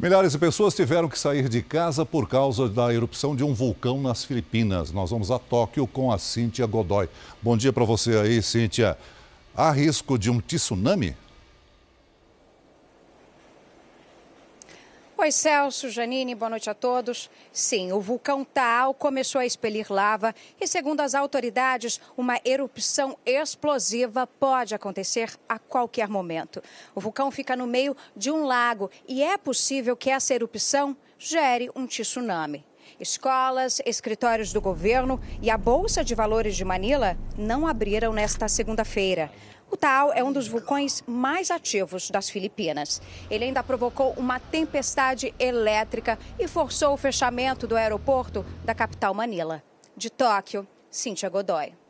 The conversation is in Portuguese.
Milhares de pessoas tiveram que sair de casa por causa da erupção de um vulcão nas Filipinas. Nós vamos a Tóquio com a Cíntia Godoy. Bom dia para você aí, Cíntia. Há risco de um tsunami? Oi, Celso, Janine, boa noite a todos. Sim, o vulcão Taal começou a expelir lava e, segundo as autoridades, uma erupção explosiva pode acontecer a qualquer momento. O vulcão fica no meio de um lago e é possível que essa erupção gere um tsunami. Escolas, escritórios do governo e a Bolsa de Valores de Manila não abriram nesta segunda-feira. O Taal é um dos vulcões mais ativos das Filipinas. Ele ainda provocou uma tempestade elétrica e forçou o fechamento do aeroporto da capital Manila. De Tóquio, Cíntia Godoy.